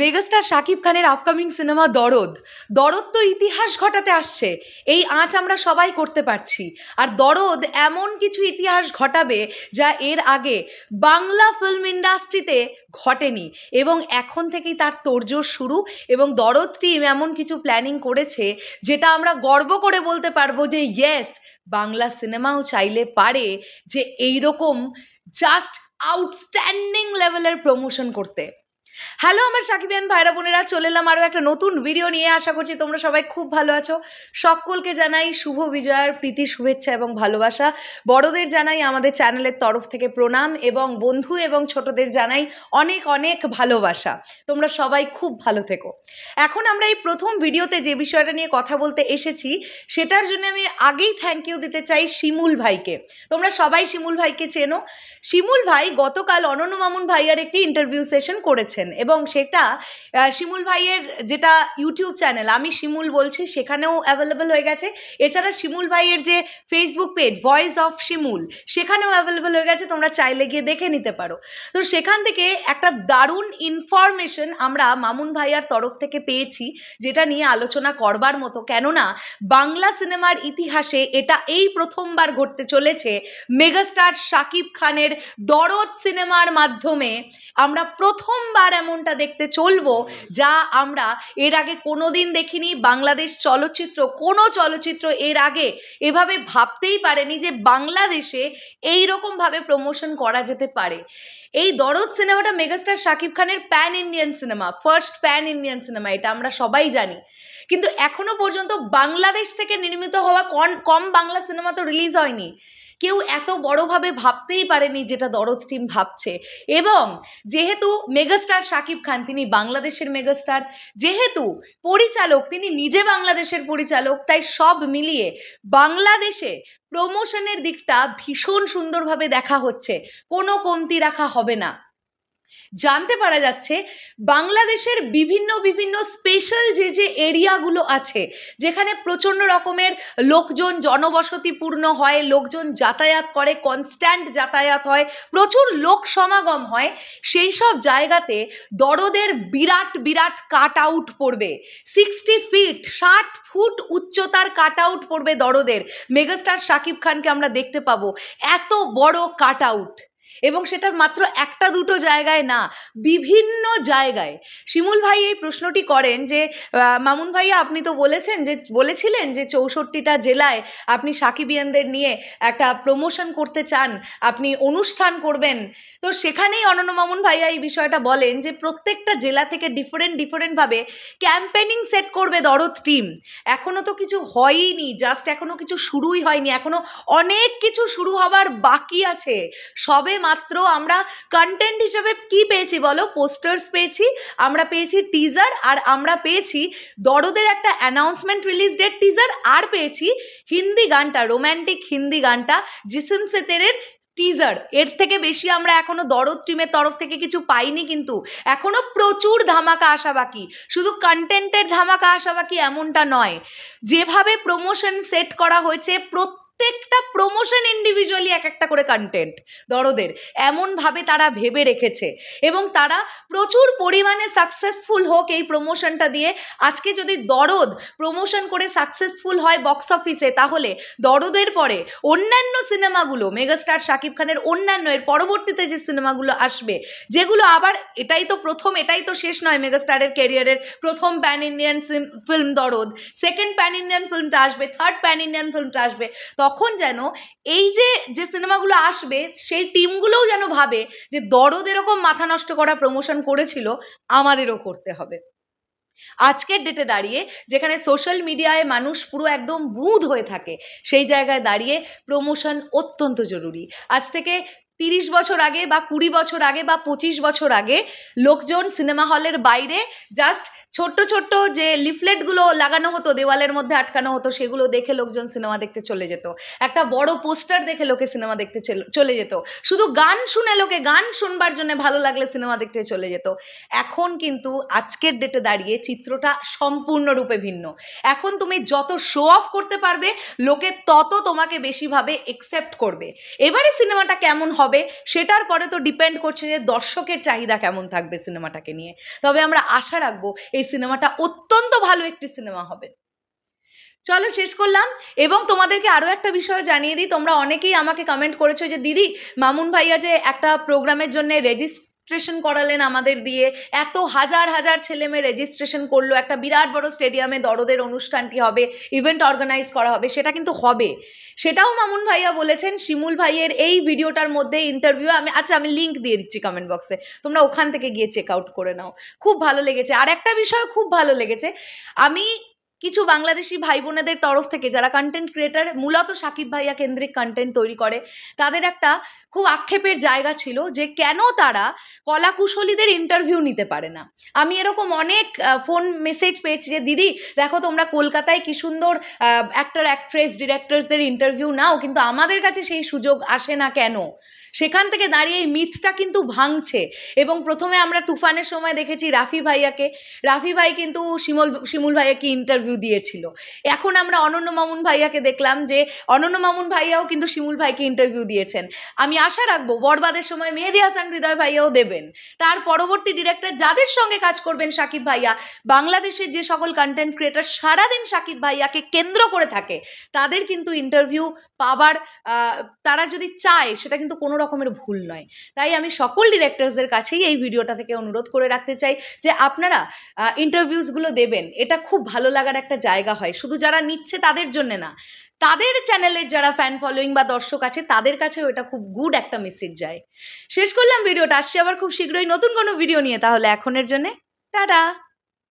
megastar Shakib খানের upcoming cinema দরদ দরদ তো ইতিহাস ঘটাতে আসছে এই আঁচ আমরা সবাই করতে পারছি আর দরদ এমন কিছু ইতিহাস ঘটাবে যা এর আগে বাংলা ফিল্ম ইন্ডাস্ট্রিতে ঘটেনি এবং এখন থেকেই তার তোড়জোড় শুরু এবং দরদ টিম এমন কিছু প্ল্যানিং করেছে যেটা আমরা গর্ব করে বলতে পারবো যে ইয়েস বাংলা সিনেমাও চাইলে পারে যে এইরকম জাস্ট আউটস্ট্যান্ডিং লেভেলের প্রমোশন করতে হ্যালো আমার সাকিবিয়ান ভাইরা বোনেরা চলে এলাম আরও একটা নতুন ভিডিও নিয়ে আশা করছি তোমরা সবাই খুব ভালো আছো সকলকে জানাই শুভ বিজয়ার প্রীতি শুভেচ্ছা এবং ভালোবাসা বড়দের জানাই আমাদের চ্যানেলের তরফ থেকে প্রণাম এবং বন্ধু এবং ছোটদের জানাই অনেক অনেক ভালোবাসা তোমরা সবাই খুব ভালো থেকো এখন আমরা এই প্রথম ভিডিওতে যে বিষয়টা নিয়ে কথা বলতে এসেছি সেটার জন্য আমি আগেই থ্যাংক ইউ দিতে চাই শিমুল ভাইকে তোমরা সবাই শিমুল ভাইকে চেনো শিমুল ভাই গতকাল অনন্য মামুন ভাইয়ার একটি ইন্টারভিউ সেশন করেছেন করেছেন এবং সেটা শিমুল ভাইয়ের যেটা ইউটিউব চ্যানেল আমি শিমুল বলছি সেখানেও অ্যাভেলেবেল হয়ে গেছে এছাড়া শিমুল ভাইয়ের যে Facebook page voice of Shimul সেখানেও অ্যাভেলেবেল হয়ে গেছে তোমরা চাইলে গিয়ে দেখে নিতে পারো তো সেখান থেকে একটা দারুণ ইনফরমেশন আমরা মামুন ভাইয়ার তরফ থেকে পেয়েছি যেটা নিয়ে আলোচনা করবার মতো কেননা বাংলা সিনেমার ইতিহাসে এটা এই প্রথমবার ঘটতে চলেছে মেগাস্টার শাকিব খানের দরদ সিনেমার মাধ্যমে আমরা প্রথমবার এমনটা দেখতে চলবো যা আমরা এর আগে কোনো দিন দেখিনি বাংলাদেশ চলচ্চিত্র কোনো চলচ্চিত্র এর আগে এভাবে ভাবতেই পারেনি যে বাংলাদেশে এই রকমভাবে প্রমোশন করা যেতে পারে এই দরদ সিনেমাটা মেগাস্টার শাকিব খানের pan Indian cinema first pan Indian cinema এটা আমরা সবাই জানি কিন্তু এখনো পর্যন্ত বাংলাদেশ থেকে নির্মিত হওয়া কম বাংলা সিনেমা তো রিলিজ হয়নি কেউ এত বড়ভাবে ভাবতেই পারেনি যেটা দরদ টিম ভাবছে এবং যেহেতু মেগাস্টার শাকিব খান তিনি বাংলাদেশের মেগাস্টার যেহেতু পরিচালক তিনি নিজে বাংলাদেশের পরিচালক তাই সব মিলিয়ে বাংলাদেশে প্রমোশনের দিকটা ভীষণ সুন্দরভাবে দেখা হচ্ছে কোনো কমতি রাখা হবে না জানতে পারা যাচ্ছে বাংলাদেশের বিভিন্ন বিভিন্ন স্পেশাল যে যে এরিয়াগুলো আছে যেখানে প্রচণ্ড রকমের লোকজন জনবসতিপূর্ণ হয় লোকজন যাতায়াত করে কনস্ট্যান্ট যাতায়াত হয় প্রচুর লোক সমাগম হয় সেই সব জায়গাতে দরদের বিরাট বিরাট কাট আউট পড়বে সিক্সটি ফিট ষাট ফুট উচ্চতার কাট আউট পড়বে দরদের মেগাস্টার শাকিব খানকে আমরা দেখতে পাবো এত বড় কাট আউট এবং সেটার মাত্র একটা দুটো জায়গায় না বিভিন্ন জায়গায় শিমুল ভাই এই প্রশ্নটি করেন যে মামুন ভাইয়া আপনি তো বলেছেন যে বলেছিলেন যে চৌষট্টিটা জেলায় আপনি সাকিবিয়ানদের নিয়ে একটা প্রমোশন করতে চান আপনি অনুষ্ঠান করবেন তো সেখানেই অনন্য মামুন ভাইয়া এই বিষয়টা বলেন যে প্রত্যেকটা জেলা থেকে ডিফারেন্ট ডিফারেন্টভাবে ক্যাম্পেনিং সেট করবে দরদ টিম এখনও তো কিছু হয়ইনি জাস্ট এখনও কিছু শুরুই হয়নি এখনও অনেক কিছু শুরু হবার বাকি আছে সবে মাত্র আমরা কন্টেন্ট হিসেবে কি পেয়েছি বলো পোস্টার্স পেয়েছি আমরা পেয়েছি টিজার আর আমরা পেয়েছি দরদের একটা অ্যানাউন্সমেন্ট রিলিজ ডেট টিজার আর পেয়েছি হিন্দি গানটা রোম্যান্টিক হিন্দি গানটা জিসিম সেতেরের টিজার এর থেকে বেশি আমরা এখনও দরদ টিমের তরফ থেকে কিছু পাইনি কিন্তু এখনও প্রচুর ধামাকা আসা বাকি শুধু কন্টেন্টের ধামাকা আসা বাকি এমনটা নয় যেভাবে প্রমোশন সেট করা হয়েছে প্রত্যেক প্রত্যেকটা প্রমোশন ইন্ডিভিজুয়ালি এক একটা করে কন্টেন্ট দরদের এমনভাবে তারা ভেবে রেখেছে এবং তারা প্রচুর পরিমাণে সাকসেসফুল হোক এই প্রমোশনটা দিয়ে আজকে যদি দরদ প্রমোশন করে সাকসেসফুল হয় বক্স অফিসে তাহলে দরদের পরে অন্যান্য সিনেমাগুলো মেগাস্টার শাকিব খানের অন্যান্য এর পরবর্তীতে যে সিনেমাগুলো আসবে যেগুলো আবার এটাই তো প্রথম এটাই তো শেষ নয় মেগাস্টারের ক্যারিয়ারের প্রথম pan Indian film Dorod second pan Indian ফিল্মটা আসবে থার্ড প্যান ইন্ডিয়ান ফিল্মটা আসবে তখন যেন এই যে যে সিনেমাগুলো আসবে সেই টিমগুলোও যেন ভাবে যে দরদ এরকম মাথা নষ্ট করা প্রমোশন করেছিল আমাদেরও করতে হবে আজকের ডেটে দাঁড়িয়ে যেখানে সোশ্যাল মিডিয়ায় মানুষ পুরো একদম বুধ হয়ে থাকে সেই জায়গায় দাঁড়িয়ে প্রমোশন অত্যন্ত জরুরি আজ থেকে তিরিশ বছর আগে বা কুড়ি বছর আগে বা পঁচিশ বছর আগে লোকজন সিনেমা হলের বাইরে জাস্ট ছোট্ট ছোট্ট যে লিফলেটগুলো লাগানো হতো দেওয়ালের মধ্যে আটকানো হতো সেগুলো দেখে লোকজন সিনেমা দেখতে চলে যেত একটা বড় পোস্টার দেখে লোকে সিনেমা দেখতে চলে যেত শুধু গান শুনে লোকে গান শুনবার জন্য ভালো লাগলে সিনেমা দেখতে চলে যেত এখন কিন্তু আজকের ডেটে দাঁড়িয়ে চিত্রটা সম্পূর্ণরূপে ভিন্ন এখন তুমি যত শো অফ করতে পারবে লোকে তত তোমাকে বেশিভাবে একসেপ্ট করবে এবারে সিনেমাটা কেমন হবে হবে সেটার পরে তো ডিপেন্ড করছে যে দর্শকের চাহিদা কেমন থাকবে সিনেমাটাকে নিয়ে তবে আমরা আশা রাখবো এই সিনেমাটা অত্যন্ত ভালো একটি সিনেমা হবে চলো শেষ করলাম এবং তোমাদেরকে আরও একটা বিষয় জানিয়ে দিই তোমরা অনেকেই আমাকে কমেন্ট করেছো যে দিদি মামুন ভাইয়া যে একটা প্রোগ্রামের জন্য রেজিস্ট রেজিস্ট্রেশন করালেন আমাদের দিয়ে এত হাজার হাজার ছেলে মেয়ে রেজিস্ট্রেশন করলো একটা বিরাট বড় স্টেডিয়ামে দরদের অনুষ্ঠানটি হবে ইভেন্ট অর্গানাইজ করা হবে সেটা কিন্তু হবে সেটাও মামুন ভাইয়া বলেছেন শিমুল ভাইয়ের এই ভিডিওটার মধ্যে ইন্টারভিউ আমি আচ্ছা আমি লিঙ্ক দিয়ে দিচ্ছি কমেন্ট বক্সে তোমরা ওখান থেকে গিয়ে চেক আউট করে নাও খুব ভালো লেগেছে আর একটা বিষয় খুব ভালো লেগেছে আমি কিছু বাংলাদেশি ভাই বোনেদের তরফ থেকে যারা কন্টেন্ট ক্রিয়েটার মূলত সাকিব ভাইয়া কেন্দ্রিক কন্টেন্ট তৈরি করে তাদের একটা খুব আক্ষেপের জায়গা ছিল যে কেন তারা কলাকুশলীদের ইন্টারভিউ নিতে পারে না আমি এরকম অনেক ফোন মেসেজ পেয়েছি যে দিদি দেখো তোমরা কলকাতায় কি সুন্দর অ্যাক্টর অ্যাক্ট্রেস ডিরেক্টরসদের ইন্টারভিউ নাও কিন্তু আমাদের কাছে সেই সুযোগ আসে না কেন সেখান থেকে দাঁড়িয়ে এই মিথটা কিন্তু ভাঙছে এবং প্রথমে আমরা তুফানের সময় দেখেছি রাফি ভাইয়াকে রাফি ভাই কিন্তু শিমল শিমুল ভাইয়াকে ইন্টারভিউ দিয়েছিল এখন আমরা অনন্য মামুন ভাইয়াকে দেখলাম যে অনন্য মামুন ভাইয়াও কিন্তু শিমুল ভাইকে ইন্টারভিউ দিয়েছেন আমি আশা রাখবো বরবাদের সময় মেহেদি হাসান হৃদয় ভাইয়াও দেবেন তার পরবর্তী ডিরেক্টর যাদের সঙ্গে কাজ করবেন সাকিব ভাইয়া বাংলাদেশের যে সকল কন্টেন্ট ক্রিয়েটার সারাদিন সাকিব ভাইয়াকে কেন্দ্র করে থাকে তাদের কিন্তু ইন্টারভিউ পাবার তারা যদি চায় সেটা কিন্তু কোনো রকমের ভুল নয় তাই আমি সকল ডিরেক্টরসদের কাছেই এই ভিডিওটা থেকে অনুরোধ করে রাখতে চাই যে আপনারা ইন্টারভিউসগুলো দেবেন এটা খুব ভালো লাগার একটা জায়গা হয় শুধু যারা নিচ্ছে তাদের জন্য না তাদের চ্যানেলের যারা ফ্যান ফলোয়িং বা দর্শক আছে তাদের কাছে ওটা খুব গুড একটা মেসেজ যায় শেষ করলাম ভিডিওটা আসছি আবার খুব শীঘ্রই নতুন কোনো ভিডিও নিয়ে তাহলে এখনের জন্যে টাটা